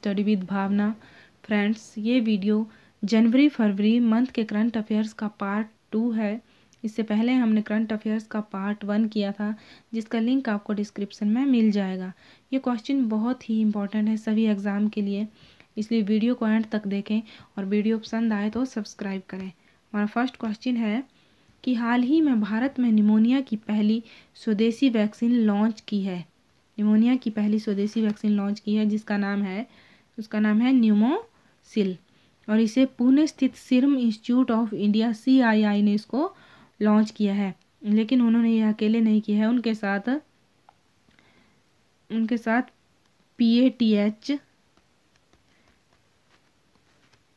study with Bhavna friends ये video जनवरी फरवरी मंथ के करंट अफेयर्स का पार्ट टू है इससे पहले हमने करंट अफेयर्स का पार्ट वन किया था जिसका लिंक आपको डिस्क्रिप्शन में मिल जाएगा ये क्वेश्चन बहुत ही इंपॉर्टेंट है सभी एग्ज़ाम के लिए इसलिए वीडियो को एंड तक देखें और वीडियो पसंद आए तो सब्सक्राइब करें हमारा फर्स्ट क्वेश्चन है कि हाल ही में भारत में निमोनिया की पहली स्वदेशी वैक्सीन लॉन्च की है निमोनिया की पहली स्वदेशी वैक्सीन लॉन्च की है जिसका नाम है उसका नाम है न्यूमोसिल और इसे पुणे स्थित serum institute of India C I I ने इसको लॉन्च किया है लेकिन उन्होंने यह अकेले नहीं किया है उनके साथ उनके साथ पीएटीएच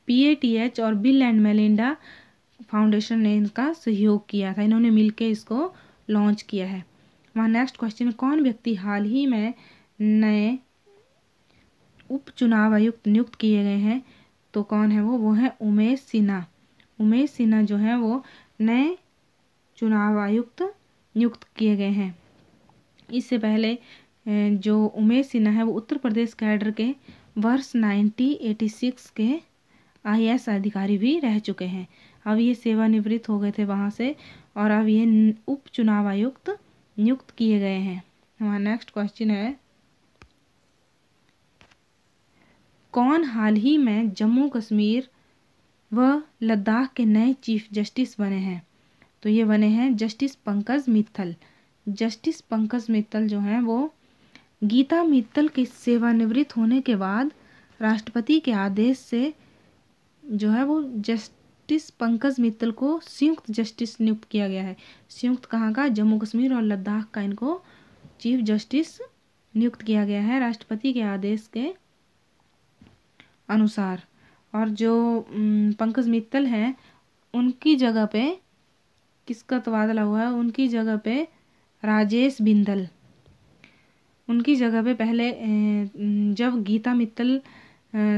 पीएटीएच और बिल एंड मेलिंडा फाउंडेशन ने इनका सहयोग किया था इन्होंने मिलकर इसको लॉन्च किया है वहाँ नेक्स्ट क्वेश्चन कौन व्यक्ति हाल ही में नए उप चुनाव आयुक्त नियुक्त किए गए हैं तो कौन है वो वो है उमेश सिन्हा उमेश सिन्हा जो है वो नए चुनाव आयुक्त नियुक्त किए गए हैं इससे पहले जो उमेश सिन्हा है वो उत्तर प्रदेश कैडर के वर्ष 1986 के आईएएस अधिकारी भी रह चुके हैं अब ये सेवानिवृत्त हो गए थे वहाँ से और अब ये उप चुनाव आयुक्त नियुक्त किए गए हैं हमारा नेक्स्ट क्वेश्चन है कौन हाल ही में जम्मू कश्मीर व लद्दाख के नए चीफ जस्टिस बने हैं तो ये बने हैं जस्टिस पंकज मित्तल जस्टिस पंकज मित्तल जो हैं वो गीता मित्तल के सेवानिवृत्त होने के बाद राष्ट्रपति के आदेश से जो है वो जस्टिस पंकज मित्तल को संयुक्त जस्टिस नियुक्त किया गया है संयुक्त कहाँ का जम्मू कश्मीर और लद्दाख का इनको चीफ जस्टिस नियुक्त किया गया है राष्ट्रपति के आदेश के अनुसार और जो पंकज मित्तल हैं उनकी जगह पे किसका तबादला हुआ है उनकी जगह पे राजेश बिंदल उनकी जगह पे पहले जब गीता मित्तल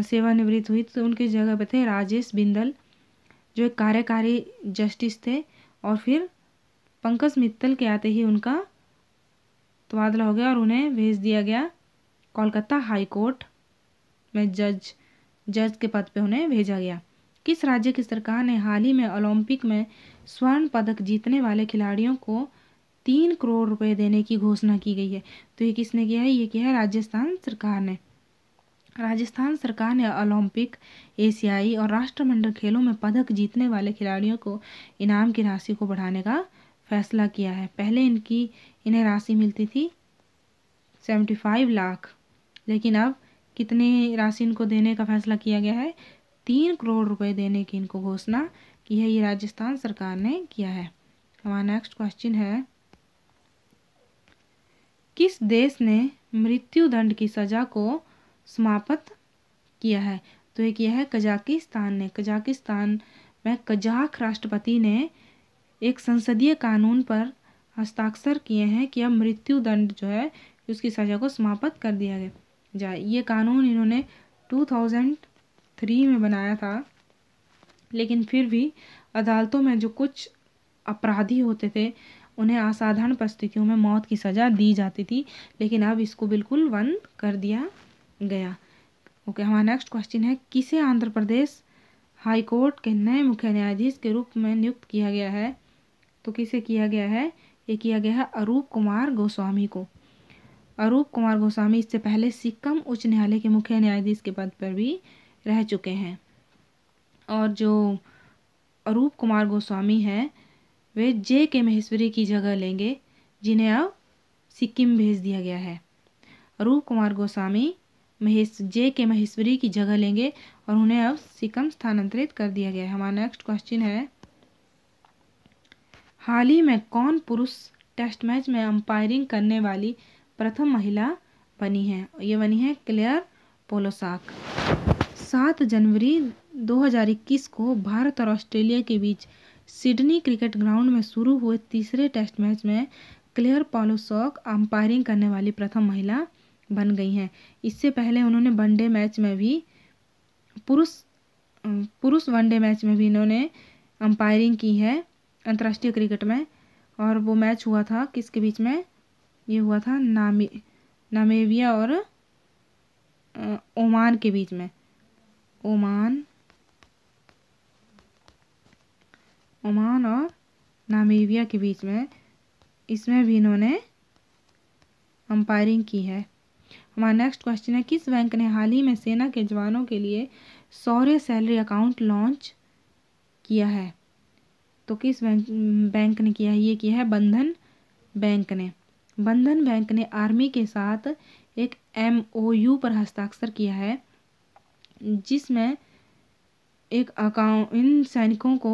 सेवानिवृत्त हुई तो उनकी जगह पे थे राजेश बिंदल जो एक कार्यकारी जस्टिस थे और फिर पंकज मित्तल के आते ही उनका तबादला हो गया और उन्हें भेज दिया गया कोलकाता हाई कोर्ट में जज जज के पद पर उन्हें भेजा गया किस राज्य की सरकार ने हाल ही में ओलंपिक में स्वर्ण पदक जीतने वाले खिलाड़ियों को तीन करोड़ रुपए देने की घोषणा की गई है तो ये किसने किया है ये किया है राजस्थान सरकार ने राजस्थान सरकार ने ओलंपिक एशियाई और राष्ट्रमंडल खेलों में पदक जीतने वाले खिलाड़ियों को इनाम की राशि को बढ़ाने का फैसला किया है पहले इनकी इन्हें राशि मिलती थी सेवेंटी फाइव लाख लेकिन अब कितने राशि इनको देने का फैसला किया गया है तीन करोड़ रुपए देने की इनको घोषणा की है ये राजस्थान सरकार ने किया है हमारा नेक्स्ट क्वेश्चन है किस देश ने मृत्यु दंड की सजा को समाप्त किया है तो एक यह है कजाकिस्तान ने कजाकिस्तान में कजाक राष्ट्रपति ने एक संसदीय कानून पर हस्ताक्षर किए हैं कि अब मृत्यु दंड जो है उसकी सज़ा को समाप्त कर दिया गया जाए ये कानून इन्होंने 2003 में बनाया था लेकिन फिर भी अदालतों में जो कुछ अपराधी होते थे उन्हें असाधारण परिस्थितियों में मौत की सज़ा दी जाती थी लेकिन अब इसको बिल्कुल बंद कर दिया गया ओके हमारा नेक्स्ट क्वेश्चन है किसे आंध्र प्रदेश हाई कोर्ट के नए मुख्य न्यायाधीश के रूप में नियुक्त किया गया है तो किसे किया गया है ये किया गया है अरूप कुमार गोस्वामी को अरूप कुमार गोस्वामी इससे पहले सिक्किम उच्च न्यायालय के मुख्य न्यायाधीश के पद पर भी रह चुके हैं और जो अरूप कुमार गोस्वामी हैं वे जे के महेश्वरी की जगह लेंगे जिन्हें अब सिक्किम भेज दिया गया है अरूप कुमार गोस्वामी महेश जे के महेश्वरी की जगह लेंगे और उन्हें अब सिक्किम स्थानांतरित कर दिया गया है हमारा नेक्स्ट क्वेश्चन है हाल ही में कौन पुरुष टेस्ट मैच में अंपायरिंग करने वाली प्रथम महिला बनी है ये बनी है क्लेयर पोलोसाक सात जनवरी 2021 को भारत और ऑस्ट्रेलिया के बीच सिडनी क्रिकेट ग्राउंड में शुरू हुए तीसरे टेस्ट मैच में क्लेयर पोलोसॉक अंपायरिंग करने वाली प्रथम महिला बन गई हैं इससे पहले उन्होंने वनडे मैच में भी पुरुष पुरुष वनडे मैच में भी इन्होंने अंपायरिंग की है अंतर्राष्ट्रीय क्रिकेट में और वो मैच हुआ था किसके बीच में ये हुआ था नामे नामेविया और ओमान के बीच में ओमान ओमान और नामेविया के बीच में इसमें भी इन्होंने अंपायरिंग की है हमारा नेक्स्ट क्वेश्चन है किस बैंक ने हाल ही में सेना के जवानों के लिए सौर्य सैलरी अकाउंट लॉन्च किया है तो किस बैंक बैंक ने किया है ये किया है बंधन बैंक ने बंधन बैंक ने आर्मी के साथ एक एम पर हस्ताक्षर किया है जिसमें एक अकाउंट इन सैनिकों को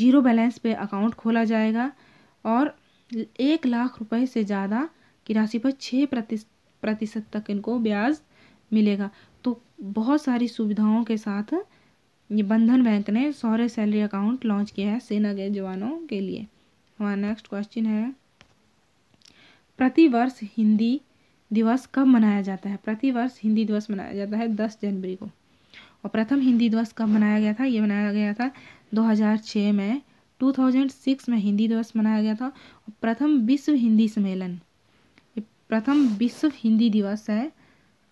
जीरो बैलेंस पे अकाउंट खोला जाएगा और एक लाख रुपए से ज़्यादा की राशि पर छः प्रतिशत तक इनको ब्याज मिलेगा तो बहुत सारी सुविधाओं के साथ ये बंधन बैंक ने सौर्य सैलरी अकाउंट लॉन्च किया है सेना के जवानों के लिए हमारा नेक्स्ट क्वेश्चन है प्रतिवर्ष हिंदी दिवस कब मनाया जाता है प्रतिवर्ष हिंदी दिवस मनाया जाता है दस जनवरी को और प्रथम हिंदी दिवस कब मनाया गया था ये मनाया गया था 2006 में 2006 में हिंदी दिवस मनाया गया था और प्रथम विश्व हिंदी सम्मेलन ये प्रथम विश्व हिंदी दिवस है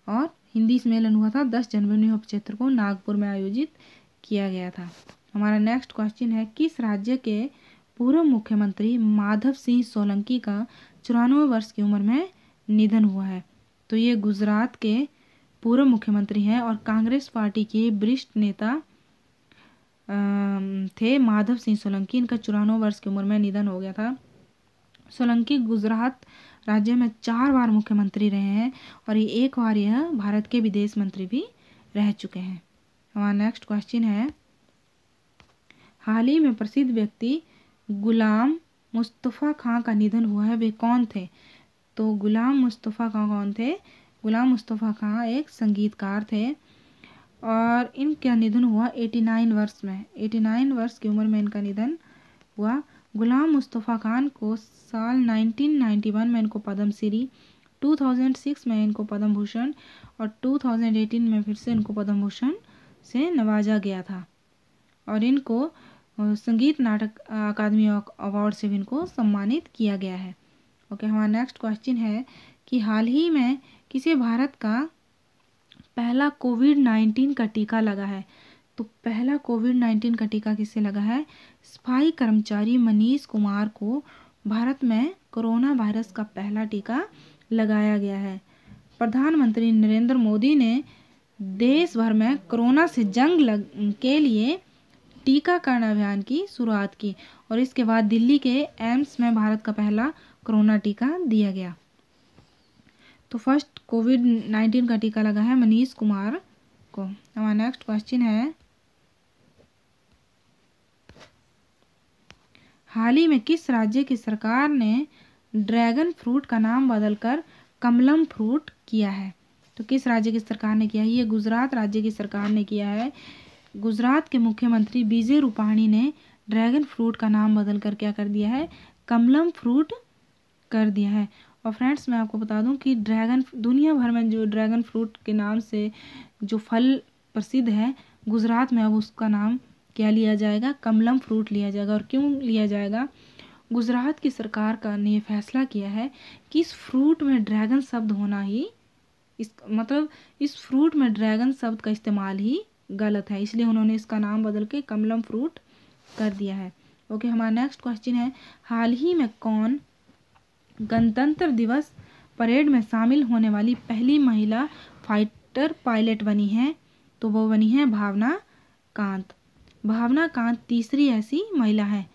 और हिंदी सम्मेलन हुआ था दस जनवरी उन्नीस पचहत्तर को नागपुर में आयोजित किया गया था हमारा नेक्स्ट क्वेश्चन है किस राज्य के पूर्व मुख्यमंत्री माधव सिंह सोलंकी का चौरानवे वर्ष की उम्र में निधन हुआ है तो ये गुजरात के पूर्व मुख्यमंत्री हैं और कांग्रेस पार्टी के वरिष्ठ नेता थे माधव सिंह सोलंकी इनका चौरानवे वर्ष की उम्र में निधन हो गया था सोलंकी गुजरात राज्य में चार बार मुख्यमंत्री रहे हैं और ये एक बार यह भारत के विदेश मंत्री भी रह चुके हैं हमारा नेक्स्ट क्वेश्चन है हाल ही में प्रसिद्ध व्यक्ति गुलाम मुस्तफ़ा खां का निधन हुआ है वे कौन थे तो गुलाम मुस्तफ़ा खां कौन थे गुलाम मुस्तफ़ा खां एक संगीतकार थे और इनका निधन हुआ 89 वर्ष में 89 वर्ष की उम्र में इनका निधन हुआ गुलाम मुस्तफ़ा खान को साल 1991 में इनको थाउजेंड 2006 में इनको पद्म भूषण और 2018 में फिर से इनको पद्म भूषण से नवाजा गया था और इनको संगीत नाटक अकादमी अवार्ड से भी इनको सम्मानित किया गया है ओके हमारा नेक्स्ट क्वेश्चन है कि हाल ही में किसे भारत का पहला कोविड नाइन्टीन का टीका लगा है तो पहला कोविड नाइन्टीन का टीका किसे लगा है सफाई कर्मचारी मनीष कुमार को भारत में कोरोना वायरस का पहला टीका लगाया गया है प्रधानमंत्री नरेंद्र मोदी ने देश भर में कोरोना से जंग लग के लिए टीकाकरण अभियान की शुरुआत की और इसके बाद दिल्ली के एम्स में भारत का पहला कोरोना टीका दिया गया तो फर्स्ट कोविड नाइन्टीन का टीका लगा है मनीष कुमार को हमारा नेक्स्ट क्वेश्चन है हाल ही में किस राज्य की सरकार ने ड्रैगन फ्रूट का नाम बदलकर कमलम फ्रूट किया है तो किस राज्य की सरकार ने किया है ये गुजरात राज्य की सरकार ने किया है गुजरात के मुख्यमंत्री बीजे रूपाणी ने ड्रैगन फ्रूट का नाम बदल कर क्या कर दिया है कमलम फ्रूट कर दिया है और फ्रेंड्स मैं आपको बता दूं कि ड्रैगन दुनिया भर में जो ड्रैगन फ्रूट के नाम से जो फल प्रसिद्ध है गुजरात में अब उसका नाम क्या लिया जाएगा कमलम फ्रूट लिया जाएगा और क्यों लिया जाएगा गुजरात की सरकार का ने यह फैसला किया है कि इस फ्रूट में ड्रैगन शब्द होना ही इस मतलब इस फ्रूट में ड्रैगन शब्द का इस्तेमाल ही गलत है इसलिए उन्होंने इसका नाम बदल के कमलम फ्रूट कर दिया है ओके हमारा नेक्स्ट क्वेश्चन है हाल ही में कौन गणतंत्र दिवस परेड में शामिल होने वाली पहली महिला फाइटर पायलट बनी है तो वो बनी है भावना कांत भावना कांत तीसरी ऐसी महिला है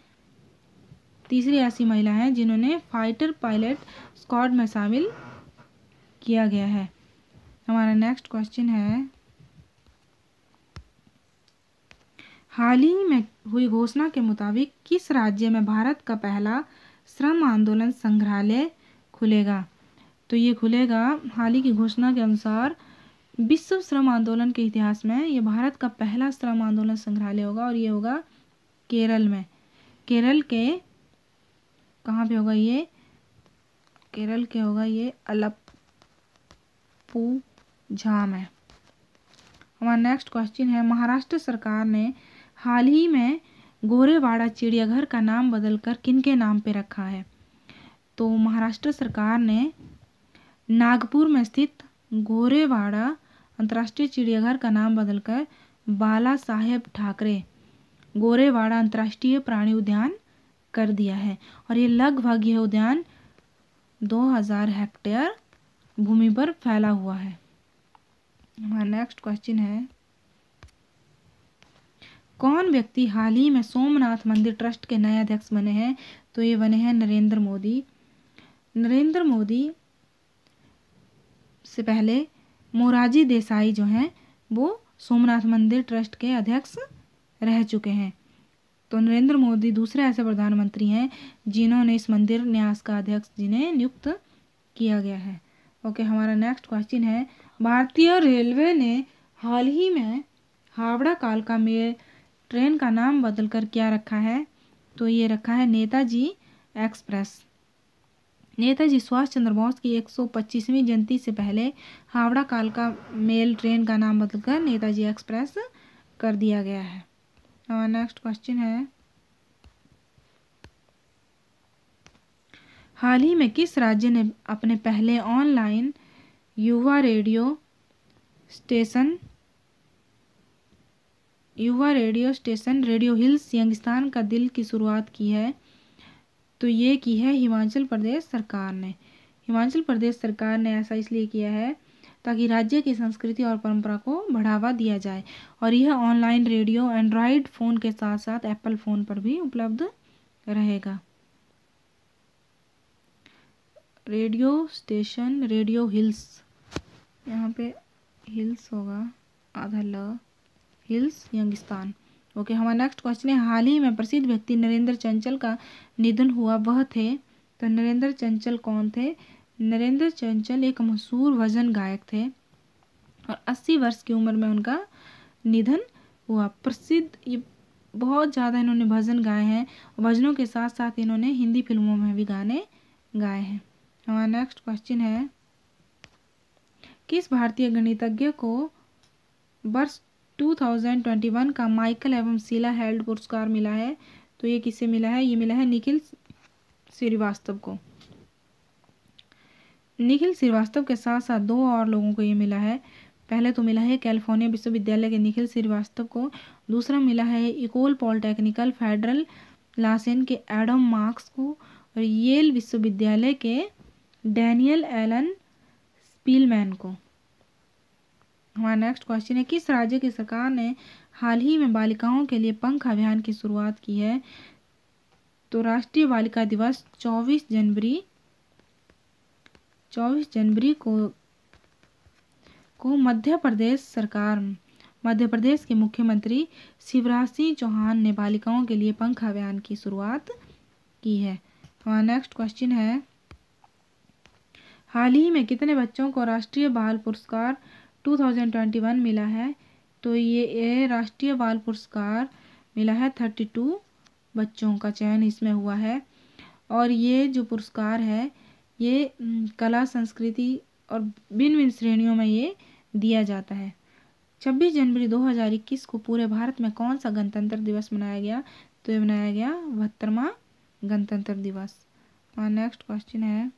तीसरी ऐसी महिला है जिन्होंने फाइटर पायलट स्क्वाड में शामिल किया गया है हमारा नेक्स्ट क्वेश्चन है हाल ही में हुई घोषणा के मुताबिक किस राज्य में भारत का पहला श्रम आंदोलन संग्रहालय खुलेगा तो ये खुलेगा हाल ही की घोषणा के अनुसार विश्व श्रम आंदोलन के इतिहास में ये भारत का पहला श्रम आंदोलन संग्रहालय होगा और ये होगा केरल में केरल के कहाँ पे होगा ये केरल के होगा ये अलप्पू झाम है हमारा नेक्स्ट क्वेश्चन है महाराष्ट्र सरकार ने हाल ही में गोरेवाड़ा चिड़ियाघर का नाम बदलकर किनके नाम पर रखा है तो महाराष्ट्र सरकार ने नागपुर में स्थित गोरेवाड़ा अंतर्राष्ट्रीय चिड़ियाघर का नाम बदलकर बाला साहेब ठाकरे गोरेवाड़ा अंतर्राष्ट्रीय प्राणी उद्यान कर दिया है और ये लगभग यह उद्यान 2000 हेक्टेयर भूमि पर फैला हुआ है हमारा नेक्स्ट क्वेश्चन है कौन व्यक्ति हाल ही में सोमनाथ मंदिर ट्रस्ट के नए अध्यक्ष बने हैं तो ये बने हैं नरेंद्र मोदी नरेंद्र मोदी से पहले मोराजी देसाई जो हैं वो सोमनाथ मंदिर ट्रस्ट के अध्यक्ष रह चुके हैं तो नरेंद्र मोदी दूसरे ऐसे प्रधानमंत्री हैं जिन्होंने इस मंदिर न्यास का अध्यक्ष जिन्हें नियुक्त किया गया है ओके हमारा नेक्स्ट क्वेश्चन है भारतीय रेलवे ने हाल ही में हावड़ा कालका मेल ट्रेन का नाम बदल कर क्या रखा है तो ये रखा है नेताजी एक्सप्रेस नेताजी सुभाष चंद्र बोस की 125वीं जयंती से पहले हावड़ा कालका मेल ट्रेन का नाम बदलकर नेताजी एक्सप्रेस कर दिया गया है और नेक्स्ट क्वेश्चन है हाल ही में किस राज्य ने अपने पहले ऑनलाइन युवा रेडियो स्टेशन युवा radio station radio hills Youngistan का दिल की शुरुआत की है तो ये की है हिमाचल प्रदेश सरकार ने हिमाचल प्रदेश सरकार ने ऐसा इसलिए किया है ताकि राज्य की संस्कृति और परंपरा को बढ़ावा दिया जाए और यह ऑनलाइन रेडियो एंड्रॉयड फ़ोन के साथ साथ एप्पल फ़ोन पर भी उपलब्ध रहेगा रेडियो स्टेशन रेडियो हिल्स यहाँ पे हिल्स होगा आधा ल हिल्स यंगिस्तान ओके हमारा नेक्स्ट क्वेश्चन है हाल ही में प्रसिद्ध व्यक्ति नरेंद्र चंचल का निधन हुआ वह थे तो नरेंद्र चंचल कौन थे नरेंद्र चंचल एक मशहूर भजन गायक थे और 80 वर्ष की उम्र में उनका निधन हुआ प्रसिद्ध ये बहुत ज़्यादा इन्होंने भजन गाए हैं भजनों के साथ साथ इन्होंने हिंदी फिल्मों में भी गाने गाए हैं हमारा नेक्स्ट क्वेश्चन है किस भारतीय गणितज्ञ को वर्ष 2021 का माइकल एवं सीला हेल्ड पुरस्कार मिला है तो ये किसे मिला है ये मिला है निखिल श्रीवास्तव को निखिल श्रीवास्तव के साथ साथ दो और लोगों को ये मिला है पहले तो मिला है कैलिफोर्निया विश्वविद्यालय के निखिल श्रीवास्तव को दूसरा मिला है इकोल पॉलिटेक्निकल फेडरल लासेन के एडम मार्क्स को और येल विश्वविद्यालय के डैनियल एलन स्पीलमैन को हमारा नेक्स्ट क्वेश्चन है किस राज्य की सरकार ने हाल ही में बालिकाओं के लिए पंख अभियान की शुरुआत की है तो राष्ट्रीय बालिका दिवस 24 जनवरी 24 जनवरी को को मध्य प्रदेश सरकार मध्य प्रदेश के मुख्यमंत्री शिवराज सिंह चौहान ने बालिकाओं के लिए पंख अभियान की शुरुआत की है हमारा नेक्स्ट क्वेश्चन है हाल ही में कितने बच्चों को राष्ट्रीय बाल पुरस्कार 2021 मिला है तो ये राष्ट्रीय बाल पुरस्कार मिला है 32 बच्चों का चयन इसमें हुआ है और ये जो पुरस्कार है ये कला संस्कृति और भिन्न भिन्न श्रेणियों में ये दिया जाता है 26 जनवरी 2021 को पूरे भारत में कौन सा गणतंत्र दिवस मनाया गया तो ये मनाया गया बहत्तरवा गणतंत्र दिवस और नेक्स्ट क्वेश्चन है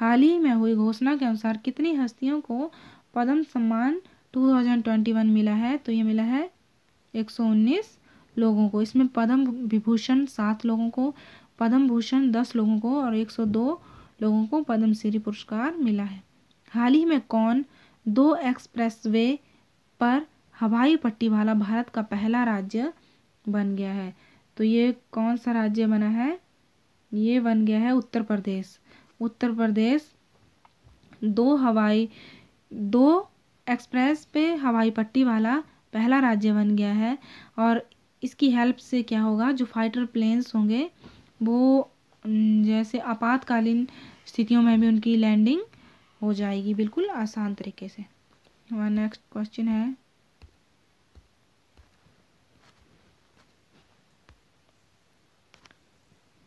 हाल ही में हुई घोषणा के अनुसार कितनी हस्तियों को पद्म सम्मान 2021 मिला है तो ये मिला है 119 लोगों को इसमें पद्म विभूषण सात लोगों को पद्म भूषण दस लोगों को और 102 लोगों को पद्मश्री पुरस्कार मिला है हाल ही में कौन दो एक्सप्रेसवे पर हवाई पट्टी वाला भारत का पहला राज्य बन गया है तो ये कौन सा राज्य बना है ये बन गया है उत्तर प्रदेश उत्तर प्रदेश दो हवाई दो एक्सप्रेस पे हवाई पट्टी वाला पहला राज्य बन गया है और इसकी हेल्प से क्या होगा जो फाइटर प्लेन्स होंगे वो जैसे आपातकालीन स्थितियों में भी उनकी लैंडिंग हो जाएगी बिल्कुल आसान तरीके से हमारा नेक्स्ट क्वेश्चन है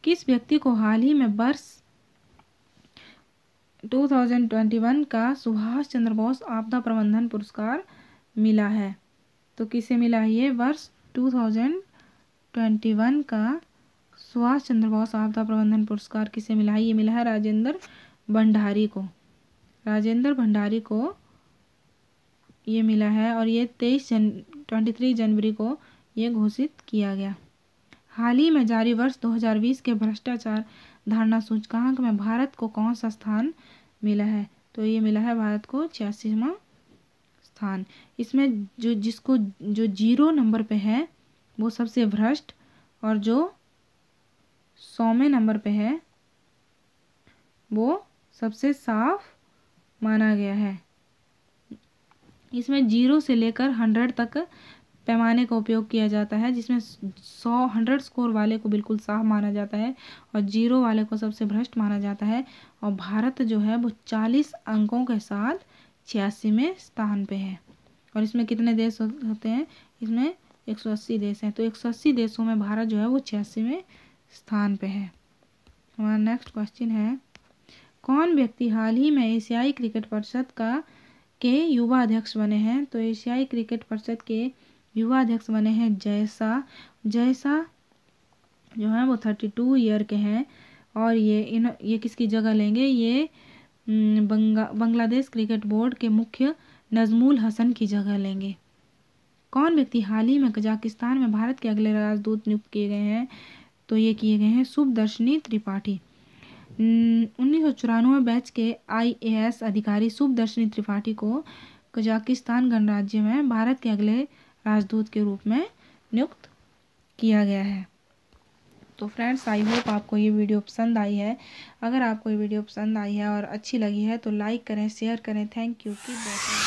किस व्यक्ति को हाल ही में वर्ष 2021 का सुभाष चंद्र बोस आपदा प्रबंधन पुरस्कार मिला है तो किसे मिला है ये वर्ष 2021 का सुभाष चंद्र बोस आपदा प्रबंधन पुरस्कार किसे मिला है ये मिला है राजेंद्र भंडारी को राजेंद्र भंडारी को ये मिला है और ये तेईस जन ट्वेंटी जनवरी को ये घोषित किया गया हाल ही में जारी वर्ष 2020 के भ्रष्टाचार धारणा सूचकांक में भारत को कौन सा स्थान मिला है तो ये मिला है भारत को छियासीवा स्थान इसमें जो जिसको जो जीरो नंबर पे है वो सबसे भ्रष्ट और जो सौवें नंबर पे है वो सबसे साफ माना गया है इसमें जीरो से लेकर हंड्रेड तक पैमाने का उपयोग किया जाता है जिसमें सौ हंड्रेड स्कोर वाले को बिल्कुल साफ माना जाता है और जीरो वाले को सबसे भ्रष्ट माना जाता है और भारत जो है वो चालीस अंकों के साथ छियासीवें स्थान पे है और इसमें कितने देश होते हैं इसमें एक सौ अस्सी देश हैं तो एक सौ अस्सी देशों में भारत जो है वो छियासीवें स्थान पे है हमारा नेक्स्ट क्वेश्चन है कौन व्यक्ति हाल ही में एशियाई क्रिकेट परिषद का के युवा अध्यक्ष बने हैं तो एशियाई क्रिकेट परिषद के युवा अध्यक्ष बने हैं जैसा जैसा जो है वो थर्टी टू ईयर के हैं और ये इन ये किसकी जगह लेंगे ये बंगा बांग्लादेश क्रिकेट बोर्ड के मुख्य नजमुल हसन की जगह लेंगे कौन व्यक्ति हाल ही में कजाकिस्तान में भारत के अगले राजदूत नियुक्त किए गए हैं तो ये किए गए हैं शुभदर्शनी त्रिपाठी उन्नीस बैच के आईएएस अधिकारी शुभदर्शनी त्रिपाठी को कजाकिस्तान गणराज्य में भारत के अगले राजदूत के रूप में नियुक्त किया गया है तो फ्रेंड्स आई होप आपको ये वीडियो पसंद आई है अगर आपको ये वीडियो पसंद आई है और अच्छी लगी है तो लाइक करें शेयर करें थैंक यू की बहुत